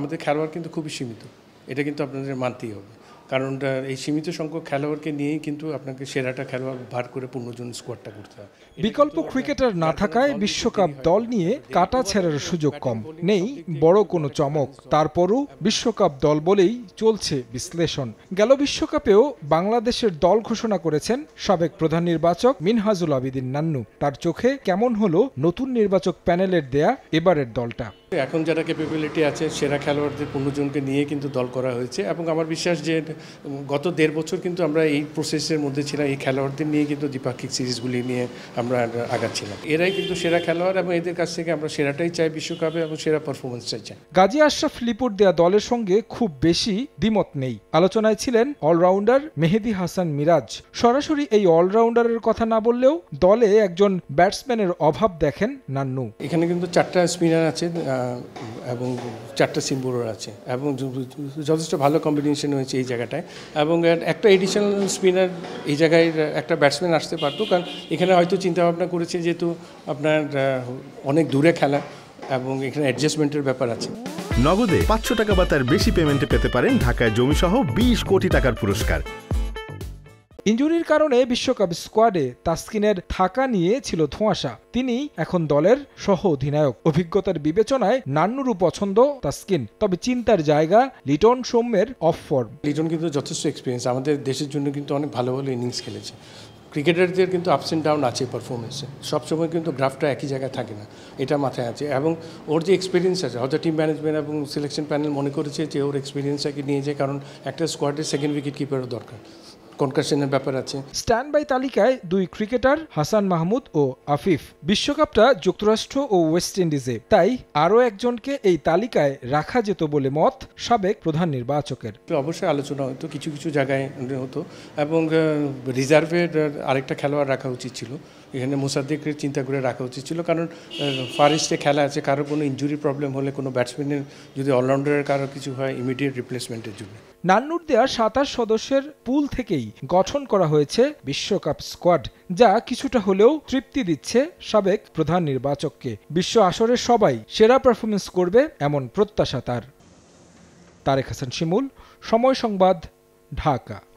আমাদের খেলোয়াড় কিন্তু খুবই সীমিত এটা কিন্তু আপনাদের মানতেই হবে কারণ এই সীমিত সংখ্যক খেলোয়াড়কে নিয়েই কিন্তু আপনাকে সেরাটা খেলোয়াড় বার করে পূর্ণজন স্কোয়াডটা করতে হয় বিকল্প ক্রিকেটার না থাকায় বিশ্বকাপ দল নিয়ে কাটা ছেড়ার সুযোগ কম নেই বড় কোনো চমক তারপরও বিশ্বকাপ দল বলেই চলছে বিশ্লেষণ গেল বিশ্বকাপেও বাংলাদেশের দল ঘোষণা করেছেন সাবেক প্রধান নির্বাচক মিনহাজুল আবিদিন নান্নু তার চোখে কেমন হলো নতুন নির্বাচক প্যানেলের দেয়া এবারের দলটা এখন যারা ক্যাপেবিলিটি আছে সেরা খেলোয়াড়দের পূর্ণজনকে নিয়ে কিন্তু দল করা হয়েছে এবং আমার বিশ্বাস যে গত দেড় বছর কিন্তু আমরা এই প্রসেসের মধ্যে ছিলাম এই খেলোয়াড়দের নিয়ে কিন্তু দ্বিপাক্ষিক সিরিজগুলি নিয়ে আমরা আগাচ্ছিলাম এরাই কিন্তু সেরা খেলোয়াড় এবং এদের কাছ থেকে আমরা সেরাটাই চাই বিশ্বকাপে এবং সেরা পারফরমেন্স চাই গাজী আশরাফ লিপুর দেয়া দলের সঙ্গে খুব বেশি দ্বিমত নেই আলোচনায় ছিলেন অলরাউন্ডার মেহেদি হাসান মিরাজ সরাসরি এই অলরাউন্ডারের কথা না বললেও দলে একজন ব্যাটসম্যানের অভাব দেখেন নান্নু এখানে কিন্তু চারটা স্পিনার আছে এবং চারটা সিম্বুরও আছে এবং যথেষ্ট ভালো কম্বিনেশন হয়েছে এই জায়গাটায় এবং একটা এডিশনাল স্পিনার এই জায়গায় একটা ব্যাটসম্যান আসতে পারতো কারণ এখানে হয়তো চিন্তাভাবনা করেছে যেহেতু আপনার অনেক দূরে খেলা এবং এখানে অ্যাডজাস্টমেন্টের ব্যাপার আছে নগদে পাঁচশো টাকা বা তার বেশি পেমেন্টে পেতে পারেন ঢাকায় জমিসহ বিশ কোটি টাকার পুরস্কার ইঞ্জুরির কারণে বিশ্বকাপ স্কোয়াডে তাস্কিনের থাকা নিয়ে ছিল ধোঁয়াশা তিনি এখন দলের সহ অধিনায়ক অভিজ্ঞতার বিবেচনায় নান্নুরু পছন্দ তাস্কিন তবে চিন্তার জায়গা লিটন সৌম্যের অফ ফর্ম লিটন কিন্তু যথেষ্ট এক্সপিরিয়েন্স আমাদের দেশের জন্য কিন্তু অনেক ভালো ভালো ইনিংস খেলেছে ক্রিকেটারদের কিন্তু আপস অ্যান্ড ডাউন আছে পারফরমেন্সে সবসময় কিন্তু গ্রাফটা একই জায়গায় থাকে না এটা মাথায় আছে এবং ওর যে এক্সপিরিয়েন্স আছে হয়তো টিম ম্যানেজমেন্ট এবং সিলেকশন প্যানেল মনে করেছে যে ওর এক্সপিরিয়েন্সটাকে নিয়ে যায় কারণ একটা স্কোয়াডের সেকেন্ড উইকেট কিপারও দরকার কনকাশনের ব্যাপার আছে স্ট্যান্ড বাই তালিকায় দুই ক্রিকেটার হাসান মাহমুদ ও আফিফ বিশ্বকাপটা যুক্তরাষ্ট্র ও ওয়েস্ট ইন্ডিজে তাই আরও একজনকে এই তালিকায় রাখা যেত বলে মত সাবেক প্রধান নির্বাচকের অবশ্যই আলোচনা হতো কিছু কিছু জায়গায় হতো এবং রিজার্ভের আরেকটা খেলোয়াড় রাখা উচিত ছিল এখানে মোসাদ্দিকের চিন্তা করে রাখা উচিত ছিল কারণ ফারেস্টে খেলা আছে কারো কোনো ইঞ্জুরি প্রবলেম হলে কোনো ব্যাটসম্যানের যদি অলরাউন্ডারের কারো কিছু হয় ইমিডিয়েট রিপ্লেসমেন্টের জন্য নান্নুর দেয়া সাতাশ সদস্যের পুল থেকেই গঠন করা হয়েছে বিশ্বকাপ স্কোয়াড যা কিছুটা হলেও তৃপ্তি দিচ্ছে সাবেক প্রধান নির্বাচককে বিশ্ব আসরে সবাই সেরা পারফরমেন্স করবে এমন প্রত্যাশা তার তারেক হাসান শিমুল সময় সংবাদ ঢাকা